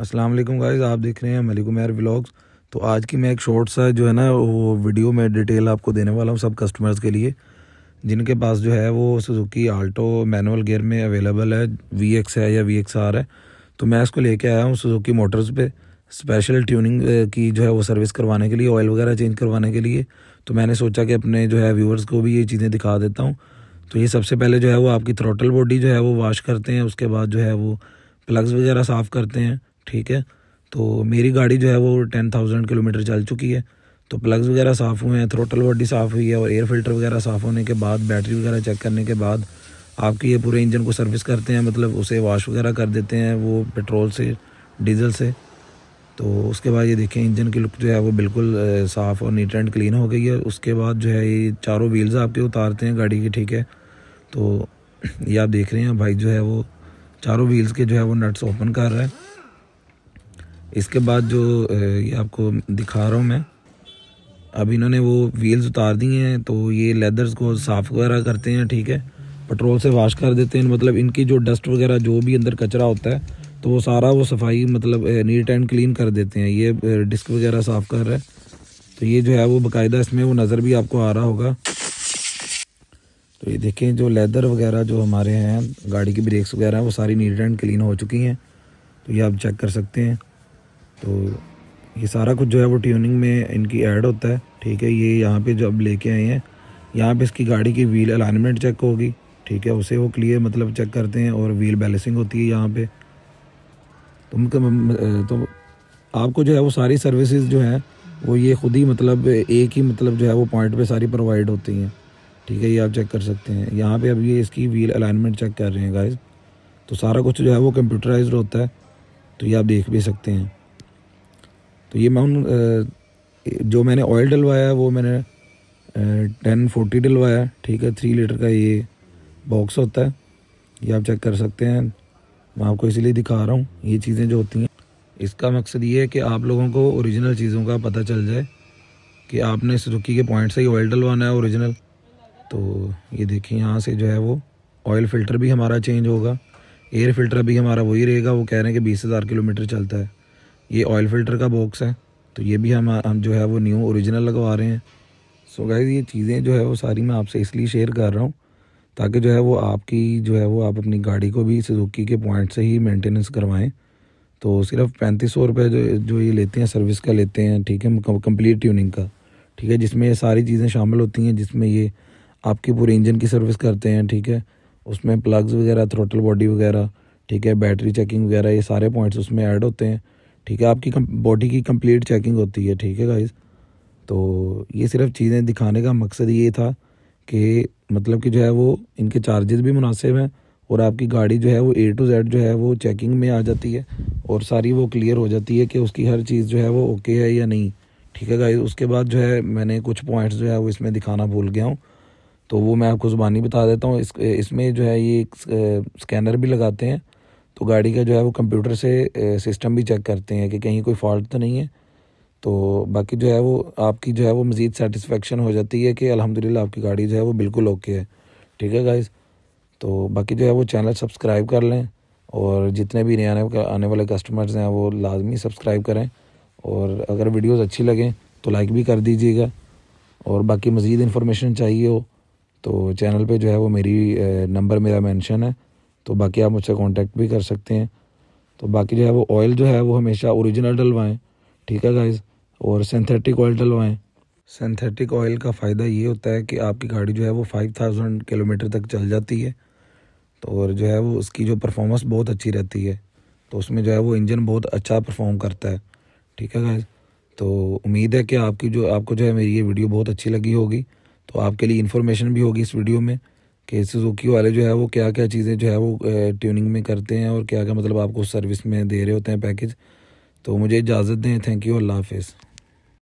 अस्सलाम वालेकुम गाइस आप देख रहे हैं मलिकुम यार व्लॉग्स तो आज की मैं एक शॉर्ट सा जो है ना वो वीडियो में डिटेल आपको देने वाला हूँ सब कस्टमर्स के लिए जिनके पास जो है वो सुजुकी आल्टो मैनुअल गियर में अवेलेबल है वी एक्स है या वी एक्स आर है तो मैं इसको लेके आया हूँ सुजुकी मोटर्स पर स्पेशल ट्यूनिंग की जो है वो सर्विस करवाने के लिए ऑयल वगैरह चेंज करवाने के लिए तो मैंने सोचा कि अपने जो है व्यूअर्स को भी ये चीज़ें दिखा देता हूँ तो ये सबसे पहले जो है वो आपकी थ्रोटल बॉडी जो है वो वाश करते हैं उसके बाद जो है वो प्लग्स वगैरह साफ़ करते हैं ठीक है तो मेरी गाड़ी जो है वो टेन थाउजेंड किलोमीटर चल चुकी है तो प्लग्स वगैरह साफ़ हुए हैं थ्रोटल बॉडी साफ़ हुई है और एयर फिल्टर वगैरह साफ़ होने के बाद बैटरी वगैरह चेक करने के बाद आपकी ये पूरे इंजन को सर्विस करते हैं मतलब उसे वॉश वगैरह कर देते हैं वो पेट्रोल से डीजल से तो उसके बाद ये देखें इंजन की लुक जो है वो बिल्कुल साफ़ और नीट एंड क्लीन हो गई है उसके बाद जो है ये चारों व्हील्स आपके उतारते हैं गाड़ी की ठीक है तो ये आप देख रहे हैं भाई जो है वो चारों व्हील्स के जो है वो नट्स ओपन कर रहे हैं इसके बाद जो ये आपको दिखा रहा हूँ मैं अब इन्होंने वो व्हील्स उतार दी हैं तो ये लेदर्स को साफ़ वगैरह करते हैं ठीक है पेट्रोल से वाश कर देते हैं मतलब इनकी जो डस्ट वगैरह जो भी अंदर कचरा होता है तो वो सारा वो सफाई मतलब नीट एंड क्लीन कर देते हैं ये डिस्क वगैरह साफ़ कर रहा है तो ये जो है वो बाकायदा इसमें वो नज़र भी आपको आ रहा होगा तो ये देखें जो लेदर वगैरह जो हमारे हैं गाड़ी की ब्रेक्स वगैरह हैं वो सारी नीट एंड क्लीन हो चुकी हैं तो ये आप चेक कर सकते हैं तो ये सारा कुछ जो है वो ट्यूनिंग में इनकी ऐड होता है ठीक है ये यहाँ पे जो अब लेके आए हैं यहाँ पे इसकी गाड़ी की व्हील अलाइनमेंट चेक होगी ठीक है उसे वो क्लियर मतलब चेक करते हैं और व्हील बैलेंसिंग होती है यहाँ पे तुम तो, तो आपको जो है वो सारी सर्विसेज जो हैं वो ये ख़ुद ही मतलब एक ही मतलब जो है वो पॉइंट पे सारी प्रोवाइड होती हैं ठीक है ये आप चेक कर सकते हैं यहाँ पर अब ये इसकी व्हील अलाइनमेंट चेक कर रहे हैं गाइज तो सारा कुछ जो है वो कंप्यूटराइज होता है तो ये आप देख भी सकते हैं तो ये मैं उन जो मैंने ऑयल डलवाया वो मैंने टेन फोर्टी डलवाया ठीक है थ्री लीटर का ये बॉक्स होता है ये आप चेक कर सकते हैं मैं आपको इसीलिए दिखा रहा हूँ ये चीज़ें जो होती हैं इसका मकसद ये है कि आप लोगों को ओरिजिनल चीज़ों का पता चल जाए कि आपने सुजुकी के पॉइंट से ही ऑयल डलवाना है ओरिजिनल तो ये देखिए यहाँ से जो है वो ऑयल फ़िल्टर भी हमारा चेंज होगा एयर फ़िल्टर भी हमारा वही रहेगा वो कह रहे हैं कि बीस हज़ार किलोमीटर चलता है ये ऑयल फिल्टर का बॉक्स है तो ये भी हम हम जो है वो न्यू ओरिजिनल लगवा रहे हैं सो so गाइज ये चीज़ें जो है वो सारी मैं आपसे इसलिए शेयर कर रहा हूँ ताकि जो है वो आपकी जो है वो आप अपनी गाड़ी को भी सुजुकी के पॉइंट से ही मेंटेनेंस करवाएं तो सिर्फ पैंतीस सौ रुपये जो जो ये लेते हैं सर्विस का लेते हैं ठीक है कम्प्लीट ट्यूनिंग का ठीक है जिसमें ये सारी चीज़ें शामिल होती हैं जिसमें ये आपके पूरे इंजन की सर्विस करते हैं ठीक है उसमें प्लग्स वगैरह थ्रोटल बॉडी वगैरह ठीक है बैटरी चेकिंग वगैरह ये सारे पॉइंट्स उसमें ऐड होते हैं ठीक है आपकी बॉडी की कंप्लीट चेकिंग होती है ठीक है गाइज तो ये सिर्फ चीज़ें दिखाने का मकसद ये था कि मतलब कि जो है वो इनके चार्जेस भी मुनासिब हैं और आपकी गाड़ी जो है वो ए टू जेड जो है वो चेकिंग में आ जाती है और सारी वो क्लियर हो जाती है कि उसकी हर चीज़ जो है वो ओके है या नहीं ठीक है गाइज उसके बाद जो है मैंने कुछ पॉइंट्स जो है वो इसमें दिखाना भूल गया हूँ तो वो मैं आपको ज़ुबानी बता देता हूँ इस इसमें जो है ये एक स्कैनर भी लगाते हैं तो गाड़ी का जो है वो कंप्यूटर से सिस्टम भी चेक करते हैं कि कहीं कोई फॉल्ट तो नहीं है तो बाकी जो है वो आपकी जो है वो मज़ीद सेटिस्फेक्शन हो जाती है कि अलहमदिल्ला आपकी गाड़ी जो है वो बिल्कुल ओके है ठीक है गाइज़ तो बाकी जो है वो चैनल सब्सक्राइब कर लें और जितने भी नए आने आने वाले कस्टमर्स हैं वो लाजमी सब्सक्राइब करें और अगर वीडियोस अच्छी लगें तो लाइक भी कर दीजिएगा और बाकी मज़ीद इन्फॉर्मेशन चाहिए हो तो चैनल पे जो है वो मेरी नंबर मेरा मेंशन है तो बाकी आप मुझसे कॉन्टैक्ट भी कर सकते हैं तो बाकी जो है वो ऑयल जो है वो हमेशा ओरिजिनल डलवाएं ठीक है गाइज और सिंथेटिक ऑयल डलवाएं सिंथेटिक ऑयल का फ़ायदा ये होता है कि आपकी गाड़ी जो है वो फाइव थाउजेंड किलोमीटर तक चल जाती है तो और जो है वो उसकी जो परफॉर्मेंस बहुत अच्छी रहती है तो उसमें जो है वो इंजन बहुत अच्छा परफॉर्म करता है ठीक है गाइज तो उम्मीद है कि आपकी जो आपको जो है मेरी ये वीडियो बहुत अच्छी लगी होगी तो आपके लिए इन्फॉर्मेशन भी होगी इस वीडियो में कि सुजुकी वाले जो है वो क्या क्या चीज़ें जो है वो ट्यूनिंग में करते हैं और क्या क्या मतलब आपको सर्विस में दे रहे होते हैं पैकेज तो मुझे इजाज़त दें थैंक यू अल्लाह हाफिज़